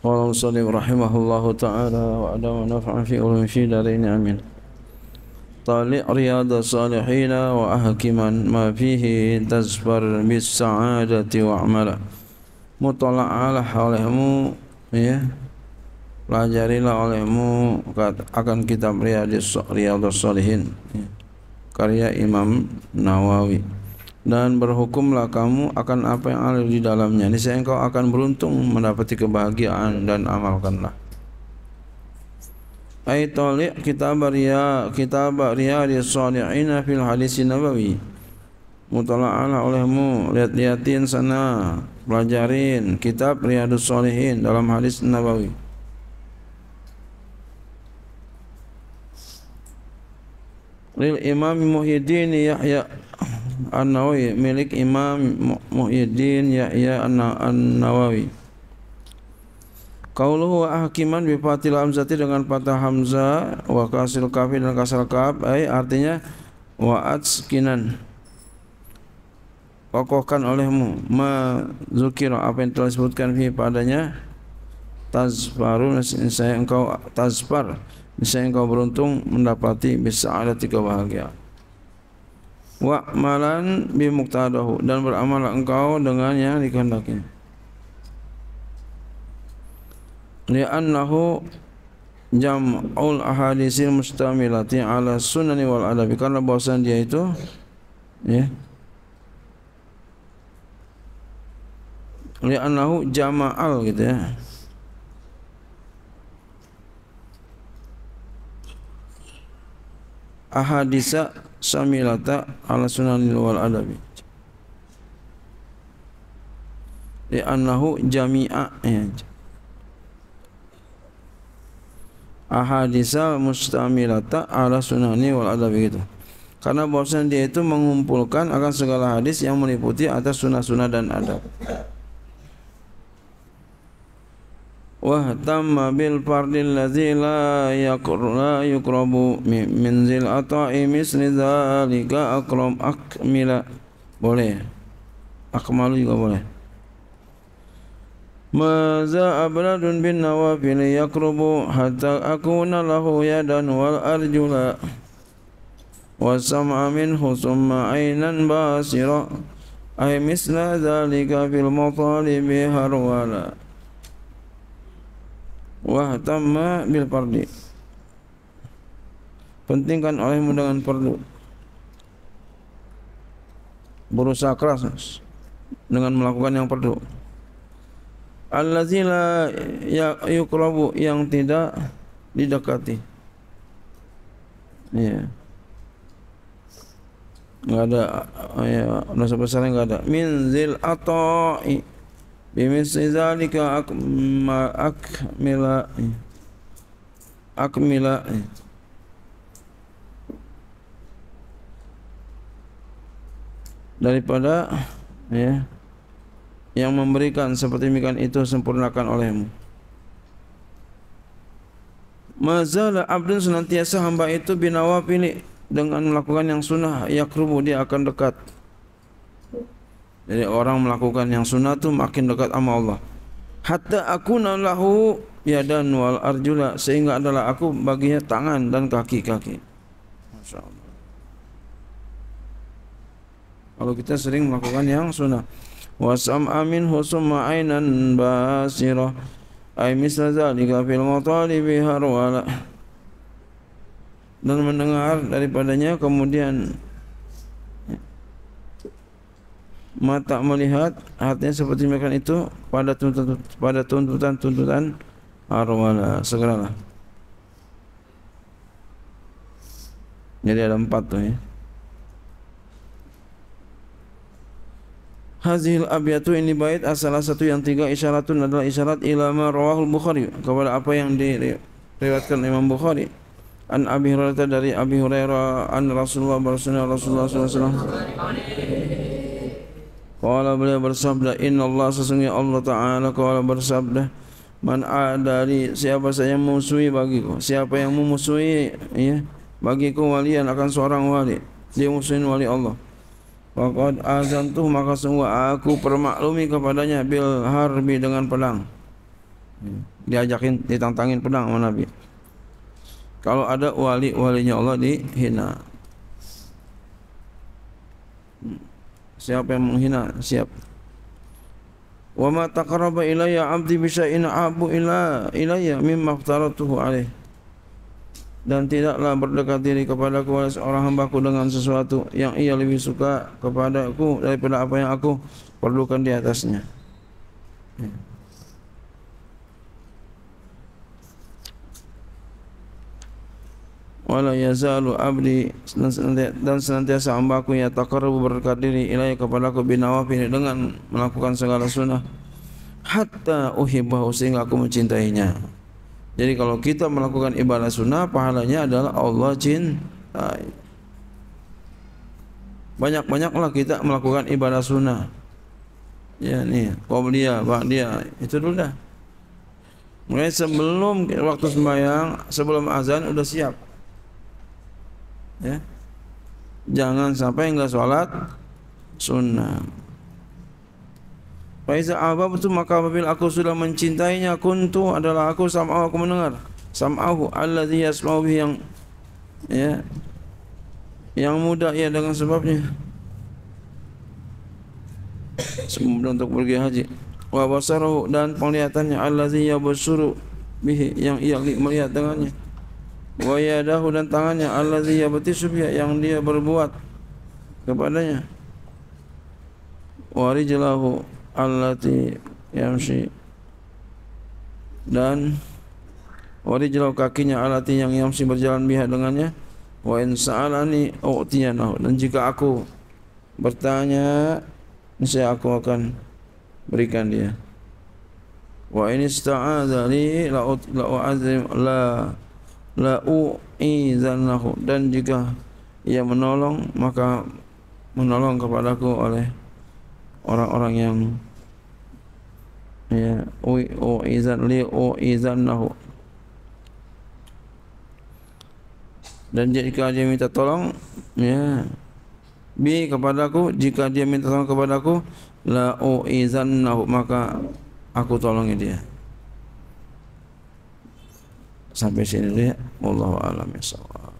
اللهم صل رحمه الله تعالى وعلم نفعا في علم في دارين امين طالع رياض الصالحين واحكما ما فيه تزفر بالسعاده واعمل مطلع على حولهم Pelajarilah olehmu akan kitab Riyadus Riyadus Salihin karya Imam Nawawi dan berhukumlah kamu akan apa yang ada di dalamnya niscaya engkau akan beruntung mendapati kebahagiaan dan amalkanlah ai taliq kitab riya kitab riya di sanina fil hadis nabawi mutala'alah olehmu lihat-lihatin sana pelajarin kitab riyadus salihin dalam hadis nabawi lil imam muhyiddin yahya An-Nawawi milik Imam Muhyiddin Yahya An-Nawawi. Qauluhu wa hakiman bi fathil hamzati dengan fathah hamzah wa kasil kafi dan kasal kaf ai artinya wa atskinan kokohkan olehmu ma zukira apa yang telah disebutkan fi padanya tazfaru saya engkau tazfar saya engkau beruntung mendapati bisa ada tiga bahagia wa malan bi muqtadahu dan beramal engkau dengan yang dikehendaki. Li annahu jam'ul ahadisil mustamilati ala sunani wal adabi karena bahasan dia itu ya yeah. Li annahu jama'al gitu ya ahadisa samilata ala sunanil wal adabi li annahu jami'a ya. ahadisa mustamilata ala sunani wal adabi gitu karena bahwasanya dia itu mengumpulkan akan segala hadis yang meliputi atas sunnah sunah dan adab واهتم بالفرد الذي لا يقر لا يقرب من ذي العطاء مثل ذلك اكرم اكمل boleh اكمل juga boleh Maza abladun bin nawafil yakrubu hatta akuna lahu yadan wal arjula wa sam'a minhu summa aynan basira ay misla dhalika fil matalibi harwala Wah tamma bil pardi Pentingkan oleh mudangan perlu Berusaha keras Dengan melakukan yang perlu Allazila ya, yukrabu Yang tidak didekati Ya Enggak ada ya, Rasa besar yang enggak ada Min zil ato'i bimisli zalika akmila akmila daripada ya yang memberikan seperti mikan itu sempurnakan olehmu Mazalah abdun senantiasa hamba itu binawa pilih dengan melakukan yang sunnah yakrubu dia akan dekat jadi orang melakukan yang sunnah tu makin dekat sama Allah. Hatta aku nalahu yadan wal arjula sehingga adalah aku baginya tangan dan kaki-kaki. Kalau kita sering melakukan yang sunnah. wasam amin husum ainan basiro Ai misal zalika fil matalibi harwala. Dan mendengar daripadanya kemudian mata melihat artinya seperti makan itu pada tuntutan pada tuntutan tuntutan arwana eh, segeralah jadi ada empat tu ya Hazil abiyatu ini bait asalah ah, satu yang tiga isyaratun adalah isyarat ilama rawahul bukhari kepada apa yang diriwayatkan Imam Bukhari an Abi Hurairah dari Abi Hurairah an Rasulullah bersunah Rasulullah sallallahu alaihi wasallam Kala beliau bersabda Inna Allah sesungguhnya Allah Ta'ala Kala bersabda Man adari siapa saja yang memusuhi bagiku Siapa yang memusuhi ya, Bagiku walian akan seorang wali Dia musuhin wali Allah Waqad azan tu maka semua aku permaklumi kepadanya bil harbi dengan pedang. Diajakin ditantangin pedang sama Nabi. Kalau ada wali-walinya Allah dihina. siapa yang menghina siap wa ma taqarraba ilayya 'abdi bi abu ila ilayya mimma aftaratuhu alayh dan tidaklah berdekat diri kepadaku oleh seorang hambaku dengan sesuatu yang ia lebih suka kepada ku daripada apa yang aku perlukan di atasnya. Hmm. wala yazalu abdi dan senantiasa hambaku ya taqarrabu berdekat diri ilahi kepada aku binawafini dengan melakukan segala sunnah hatta uhibbahu sehingga aku mencintainya jadi kalau kita melakukan ibadah sunnah pahalanya adalah Allah cintai banyak-banyaklah kita melakukan ibadah sunnah ya nih bang dia, itu dulu dah Mungkin sebelum waktu sembahyang, sebelum azan sudah siap ya. Jangan sampai enggak sholat sunnah. Faizah abab itu maka apabila aku sudah mencintainya kuntu adalah aku sama aku mendengar sama'ahu alladhi yasma'u bihi yang ya yang muda. ya dengan sebabnya semudah untuk pergi haji wa basarahu dan penglihatannya alladhi yabasuru bihi yang ia melihat dengannya wa yadahu dan tangannya allazi yabtisu yang dia berbuat kepadanya wa rijlahu allati yamshi dan wa rijlahu kakinya allati yang yamshi berjalan biha dengannya wa in sa'alani u'tiyanahu dan jika aku bertanya niscaya aku akan berikan dia wa in sta'adzali la la La la'u'izanahu dan jika ia menolong maka menolong kepadaku oleh orang-orang yang ya u'izan li'u'izanahu dan jika dia minta tolong ya bi kepadaku jika dia minta tolong kepadaku la'u'izanahu maka aku tolong dia sampai sini dulu ya. Wallahu a'lam ya